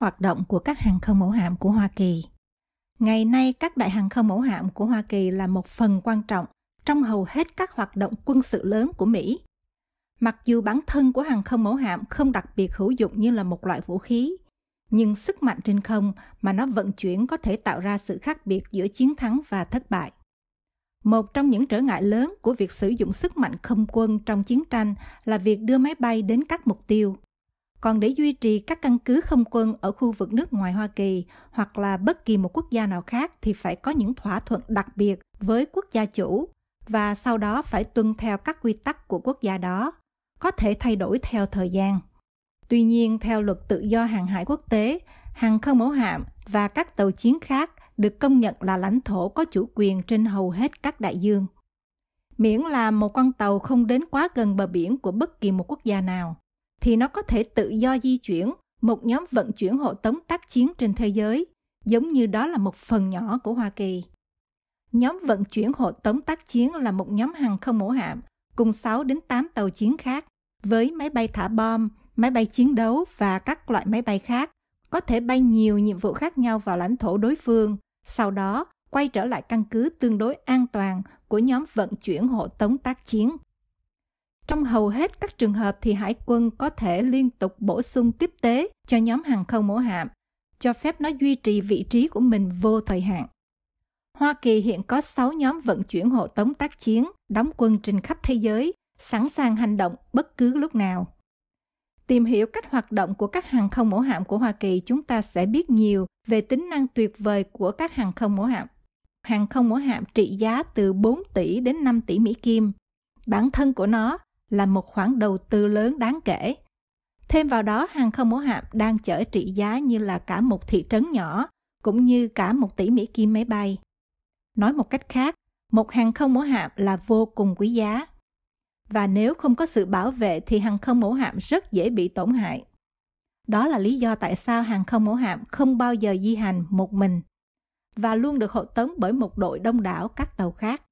hoạt động của các hàng không mẫu hạm của Hoa Kỳ. Ngày nay, các đại hàng không mẫu hạm của Hoa Kỳ là một phần quan trọng trong hầu hết các hoạt động quân sự lớn của Mỹ. Mặc dù bản thân của hàng không mẫu hạm không đặc biệt hữu dụng như là một loại vũ khí, nhưng sức mạnh trên không mà nó vận chuyển có thể tạo ra sự khác biệt giữa chiến thắng và thất bại. Một trong những trở ngại lớn của việc sử dụng sức mạnh không quân trong chiến tranh là việc đưa máy bay đến các mục tiêu còn để duy trì các căn cứ không quân ở khu vực nước ngoài Hoa Kỳ hoặc là bất kỳ một quốc gia nào khác thì phải có những thỏa thuận đặc biệt với quốc gia chủ và sau đó phải tuân theo các quy tắc của quốc gia đó, có thể thay đổi theo thời gian. Tuy nhiên, theo luật tự do hàng hải quốc tế, hàng không mẫu hạm và các tàu chiến khác được công nhận là lãnh thổ có chủ quyền trên hầu hết các đại dương. Miễn là một con tàu không đến quá gần bờ biển của bất kỳ một quốc gia nào thì nó có thể tự do di chuyển, một nhóm vận chuyển hộ tống tác chiến trên thế giới, giống như đó là một phần nhỏ của Hoa Kỳ. Nhóm vận chuyển hộ tống tác chiến là một nhóm hàng không mẫu hạm, cùng 6 đến 8 tàu chiến khác, với máy bay thả bom, máy bay chiến đấu và các loại máy bay khác, có thể bay nhiều nhiệm vụ khác nhau vào lãnh thổ đối phương, sau đó quay trở lại căn cứ tương đối an toàn của nhóm vận chuyển hộ tống tác chiến. Trong hầu hết các trường hợp thì hải quân có thể liên tục bổ sung tiếp tế cho nhóm hàng không mẫu hạm, cho phép nó duy trì vị trí của mình vô thời hạn. Hoa Kỳ hiện có 6 nhóm vận chuyển hộ tống tác chiến đóng quân trên khắp thế giới, sẵn sàng hành động bất cứ lúc nào. Tìm hiểu cách hoạt động của các hàng không mẫu hạm của Hoa Kỳ, chúng ta sẽ biết nhiều về tính năng tuyệt vời của các hàng không mẫu hạm. Hàng không mẫu hạm trị giá từ 4 tỷ đến 5 tỷ Mỹ Kim. Bản thân của nó là một khoản đầu tư lớn đáng kể. Thêm vào đó, hàng không mẫu hạm đang chở trị giá như là cả một thị trấn nhỏ, cũng như cả một tỷ Mỹ Kim máy bay. Nói một cách khác, một hàng không mẫu hạm là vô cùng quý giá. Và nếu không có sự bảo vệ thì hàng không mẫu hạm rất dễ bị tổn hại. Đó là lý do tại sao hàng không mẫu hạm không bao giờ di hành một mình và luôn được hộ tống bởi một đội đông đảo các tàu khác.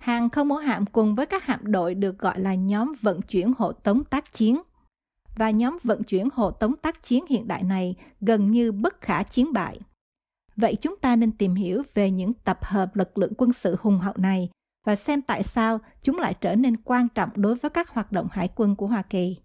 Hàng không mẫu hạm cùng với các hạm đội được gọi là nhóm vận chuyển hộ tống tác chiến. Và nhóm vận chuyển hộ tống tác chiến hiện đại này gần như bất khả chiến bại. Vậy chúng ta nên tìm hiểu về những tập hợp lực lượng quân sự hùng hậu này và xem tại sao chúng lại trở nên quan trọng đối với các hoạt động hải quân của Hoa Kỳ.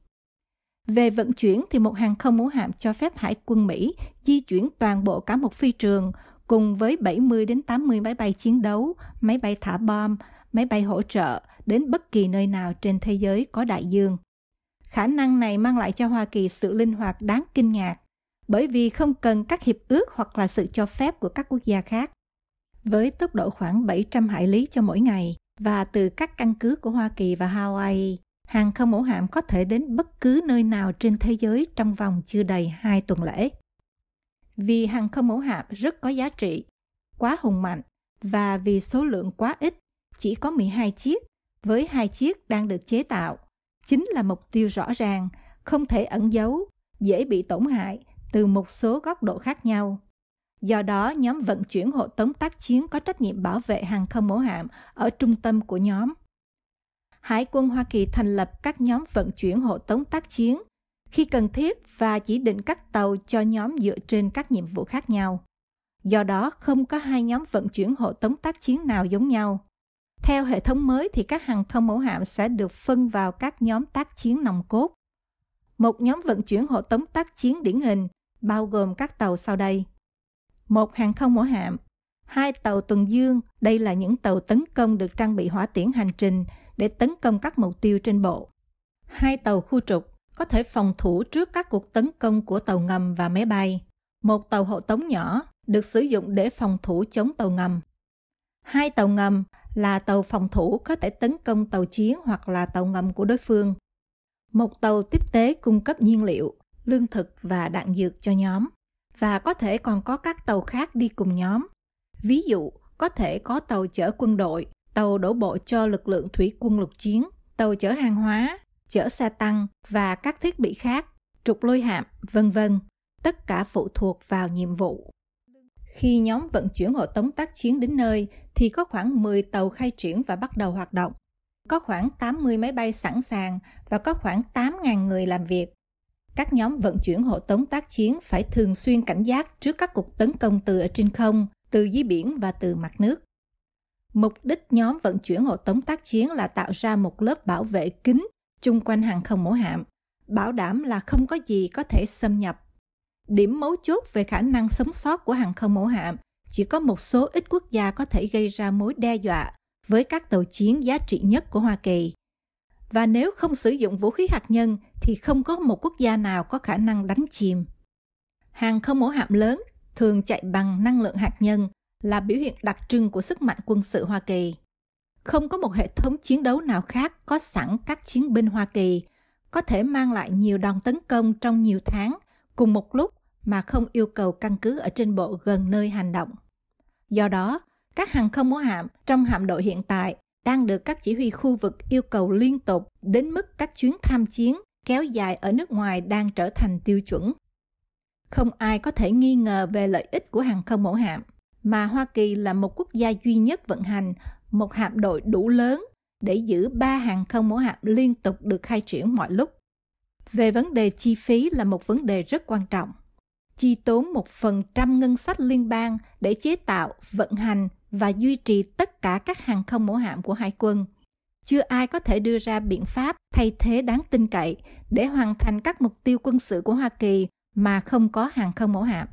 Về vận chuyển thì một hàng không mẫu hạm cho phép hải quân Mỹ di chuyển toàn bộ cả một phi trường cùng với 70 đến 80 máy bay chiến đấu, máy bay thả bom máy bay hỗ trợ đến bất kỳ nơi nào trên thế giới có đại dương. Khả năng này mang lại cho Hoa Kỳ sự linh hoạt đáng kinh ngạc, bởi vì không cần các hiệp ước hoặc là sự cho phép của các quốc gia khác. Với tốc độ khoảng 700 hải lý cho mỗi ngày và từ các căn cứ của Hoa Kỳ và Hawaii, hàng không mẫu hạm có thể đến bất cứ nơi nào trên thế giới trong vòng chưa đầy 2 tuần lễ. Vì hàng không mẫu hạm rất có giá trị, quá hùng mạnh và vì số lượng quá ít chỉ có 12 chiếc, với hai chiếc đang được chế tạo, chính là mục tiêu rõ ràng, không thể ẩn giấu, dễ bị tổn hại từ một số góc độ khác nhau. Do đó, nhóm vận chuyển hộ tống tác chiến có trách nhiệm bảo vệ hàng không mẫu hạm ở trung tâm của nhóm. Hải quân Hoa Kỳ thành lập các nhóm vận chuyển hộ tống tác chiến khi cần thiết và chỉ định các tàu cho nhóm dựa trên các nhiệm vụ khác nhau. Do đó, không có hai nhóm vận chuyển hộ tống tác chiến nào giống nhau. Theo hệ thống mới thì các hàng không mẫu hạm sẽ được phân vào các nhóm tác chiến nòng cốt. Một nhóm vận chuyển hộ tống tác chiến điển hình bao gồm các tàu sau đây. Một hàng không mẫu hạm, hai tàu tuần dương, đây là những tàu tấn công được trang bị hỏa tiễn hành trình để tấn công các mục tiêu trên bộ. Hai tàu khu trục có thể phòng thủ trước các cuộc tấn công của tàu ngầm và máy bay. Một tàu hộ tống nhỏ được sử dụng để phòng thủ chống tàu ngầm. Hai tàu ngầm là tàu phòng thủ có thể tấn công tàu chiến hoặc là tàu ngầm của đối phương. Một tàu tiếp tế cung cấp nhiên liệu, lương thực và đạn dược cho nhóm, và có thể còn có các tàu khác đi cùng nhóm. Ví dụ, có thể có tàu chở quân đội, tàu đổ bộ cho lực lượng thủy quân lục chiến, tàu chở hàng hóa, chở xe tăng và các thiết bị khác, trục lôi hạm, vân vân, tất cả phụ thuộc vào nhiệm vụ. Khi nhóm vận chuyển hộ tống tác chiến đến nơi, thì có khoảng 10 tàu khai triển và bắt đầu hoạt động. Có khoảng 80 máy bay sẵn sàng và có khoảng 8.000 người làm việc. Các nhóm vận chuyển hộ tống tác chiến phải thường xuyên cảnh giác trước các cuộc tấn công từ ở trên không, từ dưới biển và từ mặt nước. Mục đích nhóm vận chuyển hộ tống tác chiến là tạo ra một lớp bảo vệ kín chung quanh hàng không mẫu hạm, bảo đảm là không có gì có thể xâm nhập điểm mấu chốt về khả năng sống sót của hàng không mẫu hạm chỉ có một số ít quốc gia có thể gây ra mối đe dọa với các tàu chiến giá trị nhất của Hoa Kỳ. Và nếu không sử dụng vũ khí hạt nhân thì không có một quốc gia nào có khả năng đánh chìm. Hàng không mẫu hạm lớn thường chạy bằng năng lượng hạt nhân là biểu hiện đặc trưng của sức mạnh quân sự Hoa Kỳ. Không có một hệ thống chiến đấu nào khác có sẵn các chiến binh Hoa Kỳ có thể mang lại nhiều đòn tấn công trong nhiều tháng cùng một lúc mà không yêu cầu căn cứ ở trên bộ gần nơi hành động. Do đó, các hàng không mẫu hạm trong hạm đội hiện tại đang được các chỉ huy khu vực yêu cầu liên tục đến mức các chuyến tham chiến kéo dài ở nước ngoài đang trở thành tiêu chuẩn. Không ai có thể nghi ngờ về lợi ích của hàng không mẫu hạm, mà Hoa Kỳ là một quốc gia duy nhất vận hành một hạm đội đủ lớn để giữ ba hàng không mẫu hạm liên tục được khai triển mọi lúc. Về vấn đề chi phí là một vấn đề rất quan trọng chi tốn một phần trăm ngân sách liên bang để chế tạo, vận hành và duy trì tất cả các hàng không mẫu hạm của hải quân. Chưa ai có thể đưa ra biện pháp thay thế đáng tin cậy để hoàn thành các mục tiêu quân sự của Hoa Kỳ mà không có hàng không mẫu hạm.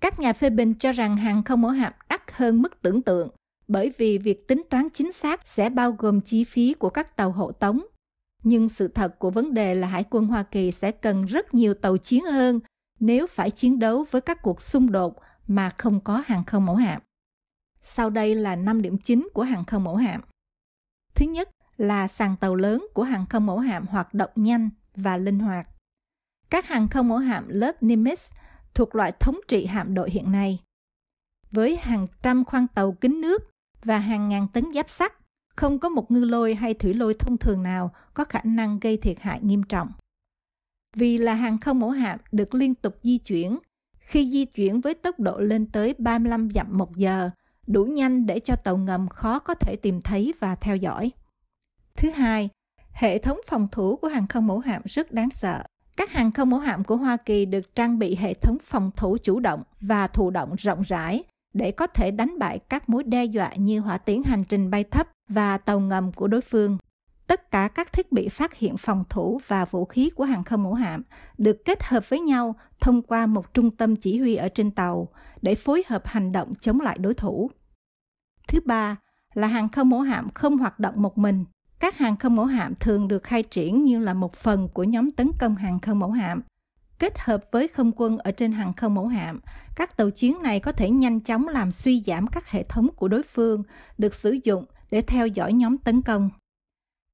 Các nhà phê bình cho rằng hàng không mẫu hạm đắt hơn mức tưởng tượng bởi vì việc tính toán chính xác sẽ bao gồm chi phí của các tàu hộ tống. Nhưng sự thật của vấn đề là Hải quân Hoa Kỳ sẽ cần rất nhiều tàu chiến hơn nếu phải chiến đấu với các cuộc xung đột mà không có hàng không mẫu hạm. Sau đây là 5 điểm chính của hàng không mẫu hạm. Thứ nhất là sàn tàu lớn của hàng không mẫu hạm hoạt động nhanh và linh hoạt. Các hàng không mẫu hạm lớp Nimitz thuộc loại thống trị hạm đội hiện nay. Với hàng trăm khoang tàu kính nước và hàng ngàn tấn giáp sắt, không có một ngư lôi hay thủy lôi thông thường nào có khả năng gây thiệt hại nghiêm trọng vì là hàng không mẫu hạm được liên tục di chuyển. Khi di chuyển với tốc độ lên tới 35 dặm một giờ, đủ nhanh để cho tàu ngầm khó có thể tìm thấy và theo dõi. Thứ hai, hệ thống phòng thủ của hàng không mẫu hạm rất đáng sợ. Các hàng không mẫu hạm của Hoa Kỳ được trang bị hệ thống phòng thủ chủ động và thụ động rộng rãi để có thể đánh bại các mối đe dọa như hỏa tiễn hành trình bay thấp và tàu ngầm của đối phương tất cả các thiết bị phát hiện phòng thủ và vũ khí của hàng không mẫu hạm được kết hợp với nhau thông qua một trung tâm chỉ huy ở trên tàu để phối hợp hành động chống lại đối thủ. Thứ ba là hàng không mẫu hạm không hoạt động một mình. Các hàng không mẫu hạm thường được khai triển như là một phần của nhóm tấn công hàng không mẫu hạm. Kết hợp với không quân ở trên hàng không mẫu hạm, các tàu chiến này có thể nhanh chóng làm suy giảm các hệ thống của đối phương được sử dụng để theo dõi nhóm tấn công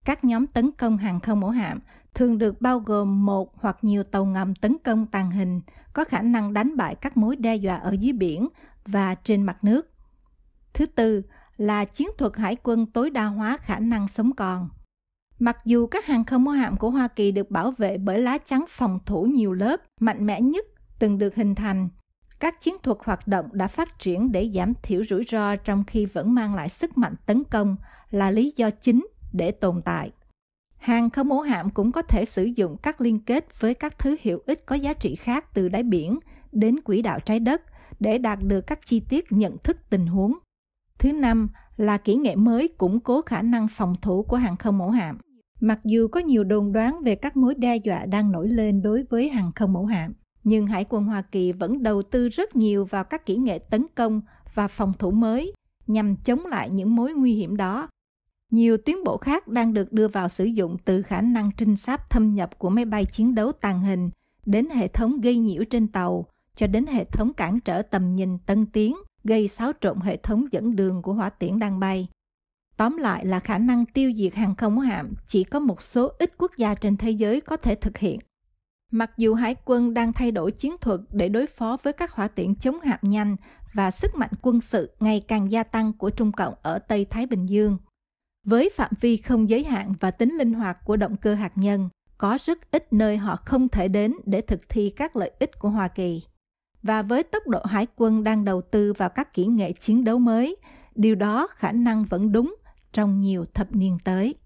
các nhóm tấn công hàng không mẫu hạm thường được bao gồm một hoặc nhiều tàu ngầm tấn công tàng hình, có khả năng đánh bại các mối đe dọa ở dưới biển và trên mặt nước. Thứ tư là chiến thuật hải quân tối đa hóa khả năng sống còn. Mặc dù các hàng không mẫu hạm của Hoa Kỳ được bảo vệ bởi lá chắn phòng thủ nhiều lớp mạnh mẽ nhất từng được hình thành, các chiến thuật hoạt động đã phát triển để giảm thiểu rủi ro trong khi vẫn mang lại sức mạnh tấn công là lý do chính để tồn tại. Hàng không mẫu hạm cũng có thể sử dụng các liên kết với các thứ hiệu ích có giá trị khác từ đáy biển đến quỹ đạo trái đất để đạt được các chi tiết nhận thức tình huống. Thứ năm là kỹ nghệ mới củng cố khả năng phòng thủ của hàng không mẫu hạm. Mặc dù có nhiều đồn đoán về các mối đe dọa đang nổi lên đối với hàng không mẫu hạm, nhưng Hải quân Hoa Kỳ vẫn đầu tư rất nhiều vào các kỹ nghệ tấn công và phòng thủ mới nhằm chống lại những mối nguy hiểm đó nhiều tiến bộ khác đang được đưa vào sử dụng từ khả năng trinh sát thâm nhập của máy bay chiến đấu tàng hình đến hệ thống gây nhiễu trên tàu cho đến hệ thống cản trở tầm nhìn tân tiến gây xáo trộn hệ thống dẫn đường của hỏa tiễn đang bay. Tóm lại là khả năng tiêu diệt hàng không hạm chỉ có một số ít quốc gia trên thế giới có thể thực hiện. Mặc dù hải quân đang thay đổi chiến thuật để đối phó với các hỏa tiễn chống hạm nhanh và sức mạnh quân sự ngày càng gia tăng của Trung Cộng ở Tây Thái Bình Dương, với phạm vi không giới hạn và tính linh hoạt của động cơ hạt nhân có rất ít nơi họ không thể đến để thực thi các lợi ích của hoa kỳ và với tốc độ hải quân đang đầu tư vào các kỹ nghệ chiến đấu mới điều đó khả năng vẫn đúng trong nhiều thập niên tới